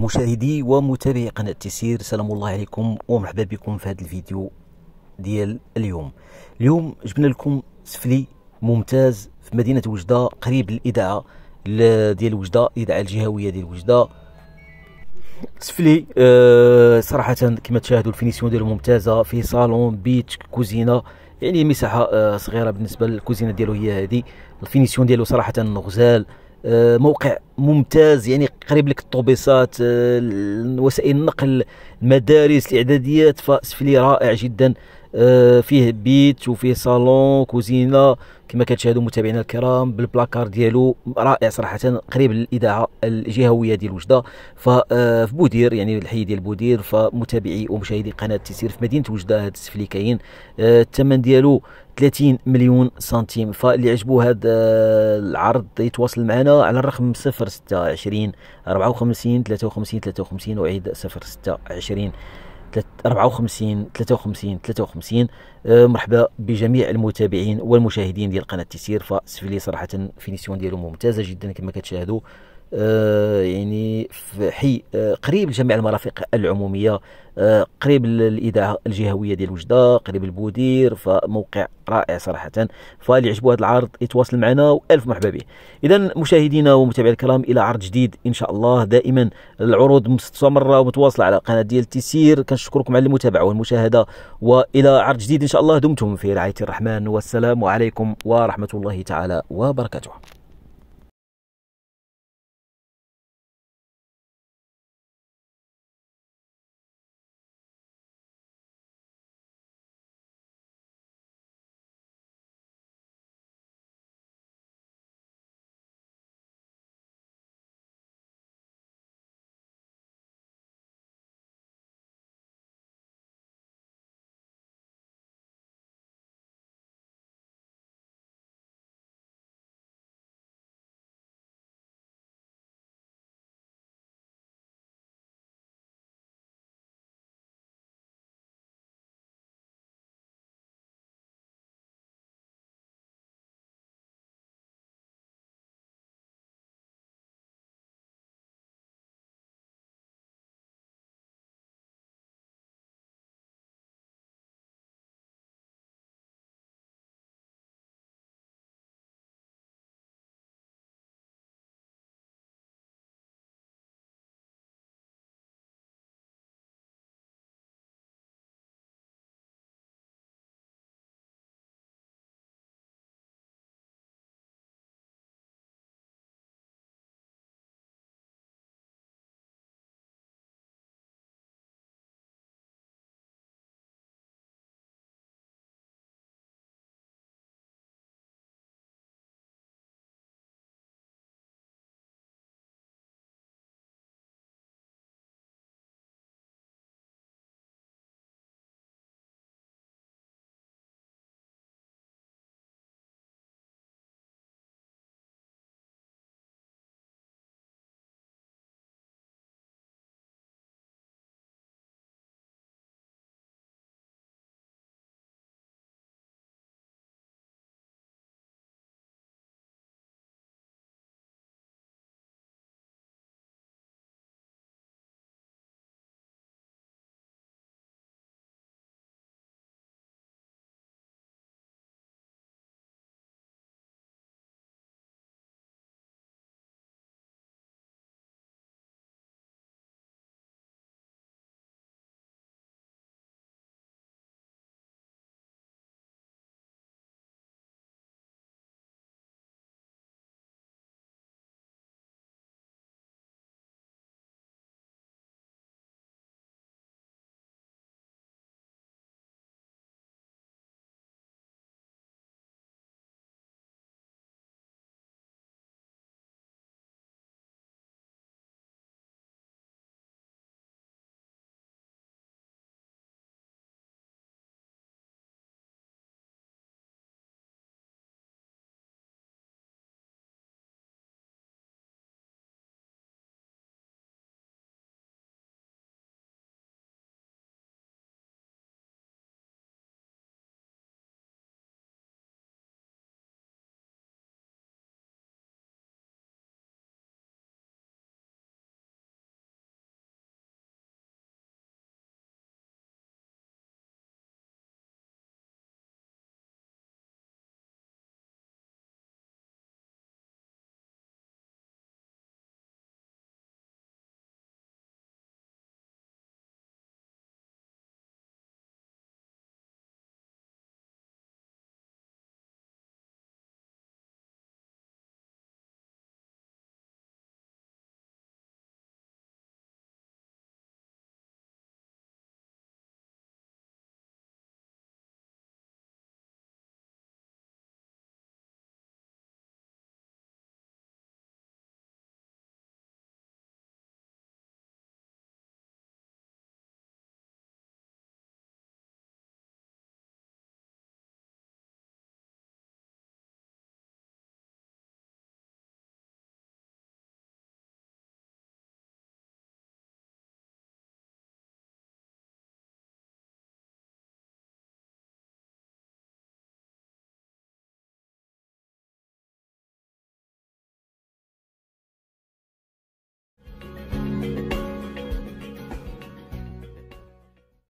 مشاهدي ومتابعي قناة تيسير سلام الله عليكم ومرحبا بكم في هذا الفيديو ديال اليوم اليوم جبنا لكم سفلي ممتاز في مدينة وجدة قريب الإدعاء ديال وجدة الإذاعة الجهوية ديال وجدة سفلي أه صراحة كما تشاهدوا الفينيسيون ديالو ممتازة فيه صالون بيتش كوزينة يعني مساحة أه صغيرة بالنسبة للكوزينة ديالو هي هذه الفينيسيون ديالو صراحة غزال آه، موقع ممتاز يعني قريب لك الطوبيسات آه، وسائل النقل المدارس الاعداديات فاسفلي رائع جدا آه، فيه بيت وفيه صالون كوزينه كما كتشاهدوا متابعينا الكرام بالبلاكار ديالو رائع صراحه قريب للاذاعه الجهويه ديال وجده ففي آه، بودير يعني الحي ديال بودير فمتابعي ومشاهدي قناه تيسير في مدينه وجده هاد السفلي كاين آه، الثمن ديالو 30 مليون سنتيم فاللي عجبو هذا العرض يتواصل معنا على الرقم 026 54 53 53 واعيد 026 54 53 53 مرحبا بجميع المتابعين والمشاهدين ديال قناه تيسير فسفلي صراحه فينيسيون ديالو ممتازه جدا كما كتشاهدوا آه، يعني في حي آه، قريب لجميع المرافق العموميه آه، قريب للاذاعه الجهويه ديال وجده قريب البودير فموقع رائع صراحه فاللي عجبو هذا العرض يتواصل معنا والف مرحبا به اذا مشاهدينا ومتابعينا الكرام الى عرض جديد ان شاء الله دائما العروض مستمره ومتواصله على القناه ديال تيسير كنشكركم على المتابعه والمشاهده والى عرض جديد ان شاء الله دمتم في رعايه الرحمن والسلام عليكم ورحمه الله تعالى وبركاته